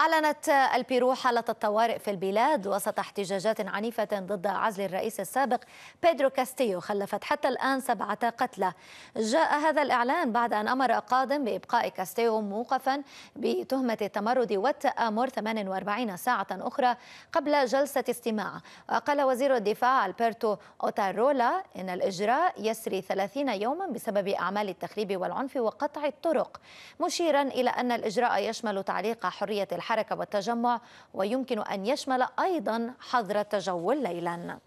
أعلنت البيرو حالة الطوارئ في البلاد وسط احتجاجات عنيفة ضد عزل الرئيس السابق بيدرو كاستيو خلفت حتى الآن سبعة قتلى جاء هذا الإعلان بعد أن أمر قاض بإبقاء كاستيو موقفا بتهمة التمرد والتآمر 48 ساعة أخرى قبل جلسة استماع وقال وزير الدفاع ألبرتو أوتارولا إن الإجراء يسري 30 يوما بسبب أعمال التخريب والعنف وقطع الطرق مشيرا إلى أن الإجراء يشمل تعليق حرية الحياة الحركة والتجمع ويمكن أن يشمل أيضا حظر التجول ليلاً